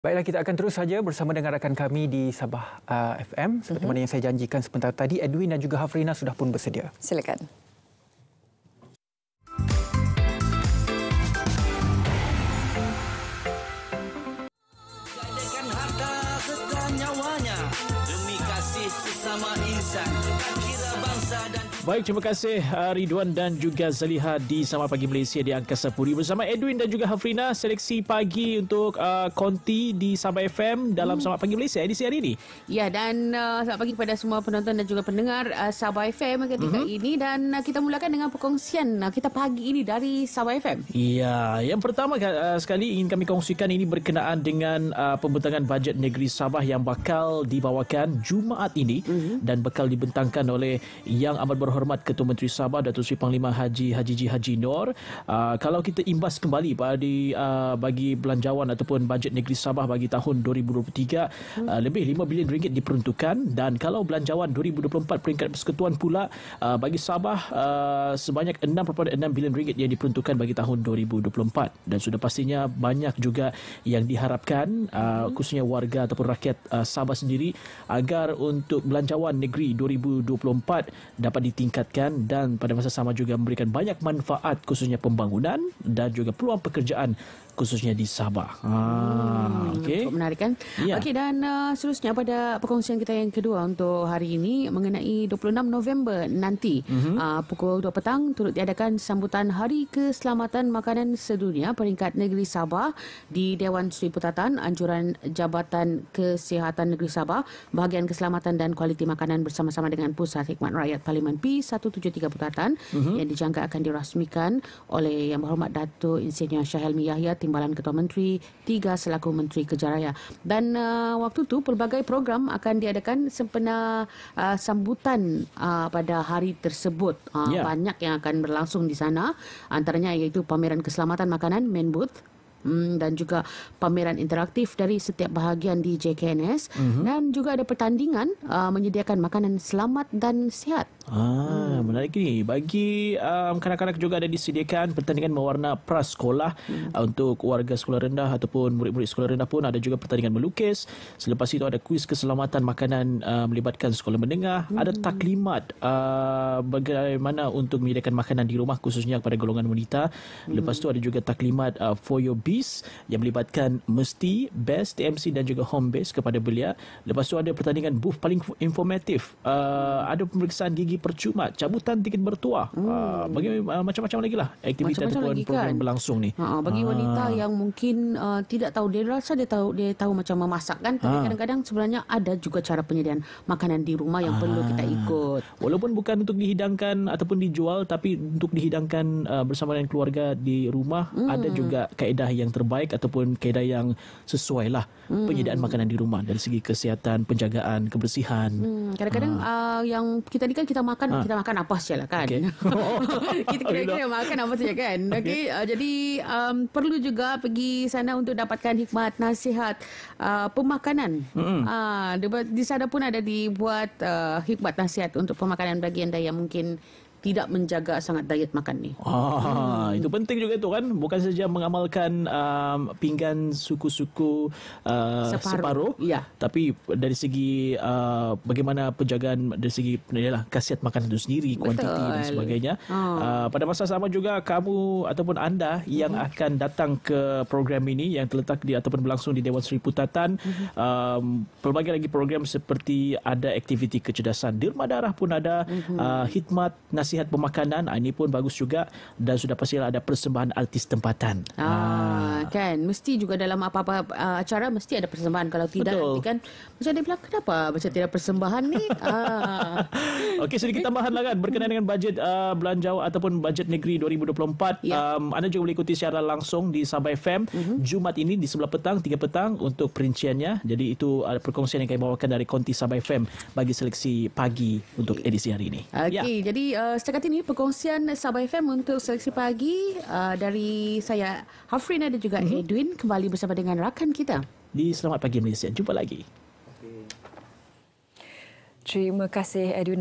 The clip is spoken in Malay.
Baiklah, kita akan terus saja bersama dengan rakan kami di Sabah uh, FM. Seperti mhm. mana yang saya janjikan sebentar tadi, Edwin dan juga Hafrina sudah pun bersedia. Silakan. sama insan kira bangsa Baik, terima kasih uh, Ridwan dan juga Zaliha di Sama Pagi Malaysia di Angkasa Puri bersama Edwin dan juga Hafrina seleksi pagi untuk uh, Konti di Sabah FM dalam hmm. Sama Pagi Malaysia edisi hari ini. Ya, dan uh, selamat pagi kepada semua penonton dan juga pendengar uh, Sabah FM ketika uh-huh. ini dan uh, kita mulakan dengan perkongsian uh, kita pagi ini dari Sabah FM. Ya, yang pertama uh, sekali ingin kami kongsikan ini berkenaan dengan uh, pembentangan bajet negeri Sabah yang bakal dibawakan Jumaat ini uh-huh. dan bakal dibentangkan oleh Yang Amat Berhormat hormat Ketua Menteri Sabah Datuk Seri Panglima Haji Haji Ji Haji Nor uh, kalau kita imbas kembali bagi uh, ah, bagi belanjawan ataupun bajet negeri Sabah bagi tahun 2023 hmm. uh, lebih 5 bilion ringgit diperuntukkan dan kalau belanjawan 2024 peringkat persekutuan pula uh, bagi Sabah uh, sebanyak 6.6 bilion ringgit yang diperuntukkan bagi tahun 2024 dan sudah pastinya banyak juga yang diharapkan uh, khususnya warga ataupun rakyat uh, Sabah sendiri agar untuk belanjawan negeri 2024 dapat dit- ditingkatkan dan pada masa sama juga memberikan banyak manfaat khususnya pembangunan dan juga peluang pekerjaan khususnya di Sabah. Ha, hmm, okay. Cukup menarik kan? Ya. Okey dan uh, seterusnya pada perkongsian kita yang kedua untuk hari ini mengenai 26 November nanti uh-huh. uh, pukul 2 petang turut diadakan sambutan Hari Keselamatan Makanan Sedunia peringkat Negeri Sabah di Dewan Seri Putatan Anjuran Jabatan Kesihatan Negeri Sabah bahagian keselamatan dan kualiti makanan bersama-sama dengan Pusat Hikmat Rakyat Parlimen P173 Putatan uh-huh. yang dijangka akan dirasmikan oleh Yang Berhormat Datuk Insinyur Syahelmi Yahya Timbalan Ketua Menteri, tiga selaku Menteri Kejaraya. Dan uh, waktu itu pelbagai program akan diadakan sempena uh, sambutan uh, pada hari tersebut. Uh, yeah. Banyak yang akan berlangsung di sana antaranya iaitu Pameran Keselamatan Makanan, main booth. Hmm, dan juga pameran interaktif dari setiap bahagian di JKNS uh-huh. Mhm. dan juga ada pertandingan uh, menyediakan makanan selamat dan sihat. Ah, hmm. menarik ni. Bagi um, kanak-kanak juga ada disediakan pertandingan mewarna prasekolah hmm. Uh, untuk warga sekolah rendah ataupun murid-murid sekolah rendah pun ada juga pertandingan melukis. Selepas itu ada kuis keselamatan makanan uh, melibatkan sekolah menengah, hmm. ada taklimat uh, bagaimana untuk menyediakan makanan di rumah khususnya kepada golongan wanita. Lepas hmm. tu ada juga taklimat uh, for your Base yang melibatkan Mesti, Best, TMC dan juga Home Base kepada belia. Lepas tu ada pertandingan booth paling informatif. Uh, ada pemeriksaan gigi percuma, cabutan tiket bertuah. Hmm. Uh, bagi uh, macam-macam lagi lah aktiviti macam ataupun lagi, program kan? berlangsung ni. Ha, bagi ha. wanita yang mungkin uh, tidak tahu, dia rasa dia tahu, dia tahu macam memasak kan. Tapi ha. kadang-kadang sebenarnya ada juga cara penyediaan makanan di rumah yang ha. perlu kita ikut. Walaupun bukan untuk dihidangkan ataupun dijual, tapi untuk dihidangkan uh, bersama dengan keluarga di rumah, hmm. ada juga kaedah yang terbaik ataupun kaedah yang sesuai lah hmm. penyediaan makanan di rumah dari segi kesihatan, penjagaan, kebersihan. Hmm. Kadang-kadang ha. uh, yang kita ni kan kita makan ha. kita makan apa saja lah kan. Okay. Oh. kita kira-kira makan apa saja kan. Okay. Okay. Uh, jadi um, perlu juga pergi sana untuk dapatkan hikmat, nasihat, uh, pemakanan. Hmm. Uh, di sana pun ada dibuat uh, hikmat, nasihat untuk pemakanan bagi anda yang mungkin tidak menjaga sangat diet makan ni. Ah, hmm. itu penting juga tu kan, bukan saja mengamalkan um, pinggan suku-suku uh, separuh, separuh ya. tapi dari segi uh, bagaimana penjagaan dari segi ialah kasihat makan itu sendiri, kuantiti dan sebagainya. Oh. Uh, pada masa sama juga kamu ataupun anda yang hmm. akan datang ke program ini yang terletak di ataupun berlangsung di Dewan Seri Putatan, hmm. um, pelbagai lagi program seperti ada aktiviti kecerdasan, derma darah pun ada, hmm. uh, hikmat nas nasihat pemakanan ah, ini pun bagus juga dan sudah pastilah ada persembahan artis tempatan. Ah, ah. kan mesti juga dalam apa-apa ah, acara mesti ada persembahan kalau tidak Betul. nanti kan macam dia bilang kenapa macam tidak persembahan ni? ah. Okey sedikit tambahan lah kan berkenaan dengan bajet uh, ah, belanja ataupun bajet negeri 2024 yeah. um, anda juga boleh ikuti siaran langsung di Sabah FM mm-hmm. Jumat ini di sebelah petang 3 petang untuk perinciannya jadi itu uh, perkongsian yang kami bawakan dari Konti Sabah FM bagi seleksi pagi untuk edisi hari ini. Okey yeah. jadi uh, setakat ini perkongsian Sabah FM untuk seleksi pagi uh, dari saya Hafrina dan juga mm-hmm. Edwin kembali bersama dengan rakan kita. Di selamat pagi Malaysia. Jumpa lagi. Okay. Terima kasih Edwin.